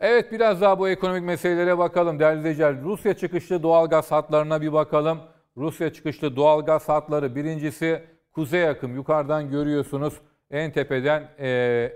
Evet biraz daha bu ekonomik meselelere bakalım değerli izleyiciler. Rusya çıkışlı doğal gaz hatlarına bir bakalım. Rusya çıkışlı doğal gaz hatları birincisi kuzey akım yukarıdan görüyorsunuz. En tepeden e,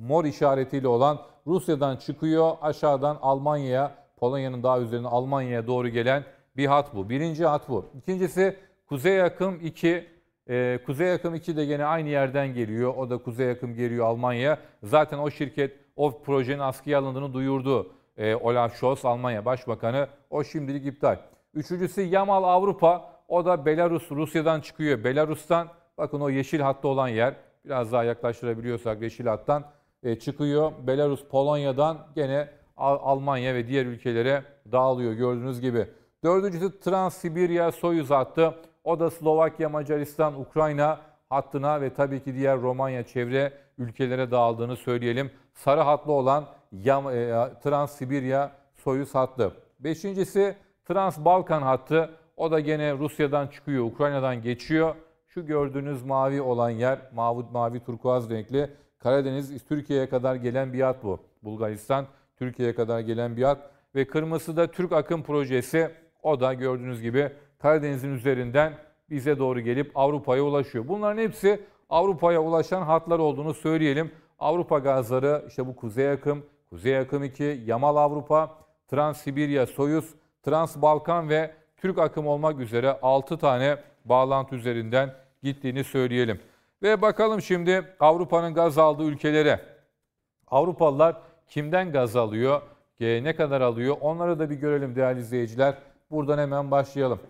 mor işaretiyle olan Rusya'dan çıkıyor aşağıdan Almanya'ya Polonya'nın daha üzerine Almanya'ya doğru gelen bir hat bu. Birinci hat bu. İkincisi kuzey akım 2 ee, Kuzey Akım 2 de gene aynı yerden geliyor. O da Kuzey Akım geliyor Almanya. Zaten o şirket o projenin askıya alındığını duyurdu e, Olaf Scholz Almanya Başbakanı. O şimdilik iptal. Üçüncüsü Yamal Avrupa. O da Belarus Rusya'dan çıkıyor. Belarus'tan bakın o yeşil hatta olan yer biraz daha yaklaştırabiliyorsak yeşil hattan e, çıkıyor. Belarus Polonya'dan gene Al- Almanya ve diğer ülkelere dağılıyor gördüğünüz gibi. Dördüncüsü trans Soyuz hattı. O da Slovakya, Macaristan, Ukrayna hattına ve tabii ki diğer Romanya çevre ülkelere dağıldığını söyleyelim. Sarı hatlı olan e, Trans-Sibirya Soyuz hattı. Beşincisi Trans-Balkan hattı. O da gene Rusya'dan çıkıyor, Ukrayna'dan geçiyor. Şu gördüğünüz mavi olan yer, mavi, mavi turkuaz renkli. Karadeniz Türkiye'ye kadar gelen bir hat bu. Bulgaristan Türkiye'ye kadar gelen bir hat. Ve kırmızısı da Türk Akım Projesi. O da gördüğünüz gibi Karadeniz'in üzerinden bize doğru gelip Avrupa'ya ulaşıyor. Bunların hepsi Avrupa'ya ulaşan hatlar olduğunu söyleyelim. Avrupa gazları işte bu Kuzey Akım, Kuzey Akım 2, Yamal Avrupa, Trans Sibirya Soyuz, Trans Balkan ve Türk Akım olmak üzere 6 tane bağlantı üzerinden gittiğini söyleyelim. Ve bakalım şimdi Avrupa'nın gaz aldığı ülkelere. Avrupalılar kimden gaz alıyor, ne kadar alıyor onlara da bir görelim değerli izleyiciler. Buradan hemen başlayalım.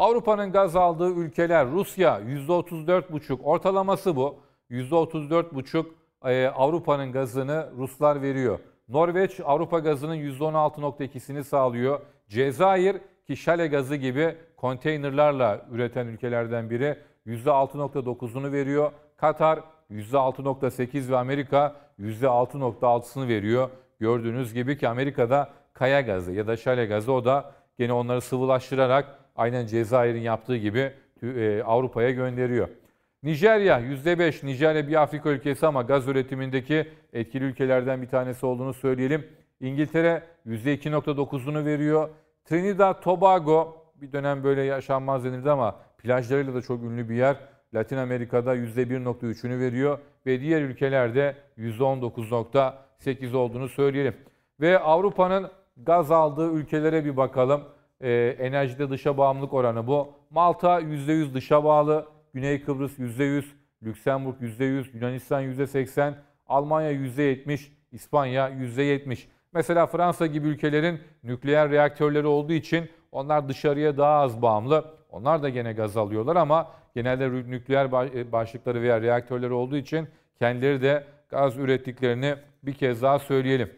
Avrupa'nın gaz aldığı ülkeler Rusya %34,5 ortalaması bu. %34,5 e, Avrupa'nın gazını Ruslar veriyor. Norveç Avrupa gazının %16.2'sini sağlıyor. Cezayir ki şale gazı gibi konteynerlarla üreten ülkelerden biri %6.9'unu veriyor. Katar %6.8 ve Amerika %6.6'sını veriyor. Gördüğünüz gibi ki Amerika'da kaya gazı ya da şale gazı o da gene onları sıvılaştırarak Aynen Cezayir'in yaptığı gibi e, Avrupa'ya gönderiyor. Nijerya %5. Nijerya bir Afrika ülkesi ama gaz üretimindeki etkili ülkelerden bir tanesi olduğunu söyleyelim. İngiltere %2.9'unu veriyor. Trinidad Tobago bir dönem böyle yaşanmaz denildi ama plajlarıyla da çok ünlü bir yer. Latin Amerika'da %1.3'ünü veriyor ve diğer ülkelerde %19.8 olduğunu söyleyelim. Ve Avrupa'nın gaz aldığı ülkelere bir bakalım e, enerjide dışa bağımlılık oranı bu. Malta %100 dışa bağlı, Güney Kıbrıs %100, Lüksemburg %100, Yunanistan %80, Almanya %70, İspanya %70. Mesela Fransa gibi ülkelerin nükleer reaktörleri olduğu için onlar dışarıya daha az bağımlı. Onlar da gene gaz alıyorlar ama genelde nükleer e, başlıkları veya reaktörleri olduğu için kendileri de gaz ürettiklerini bir kez daha söyleyelim.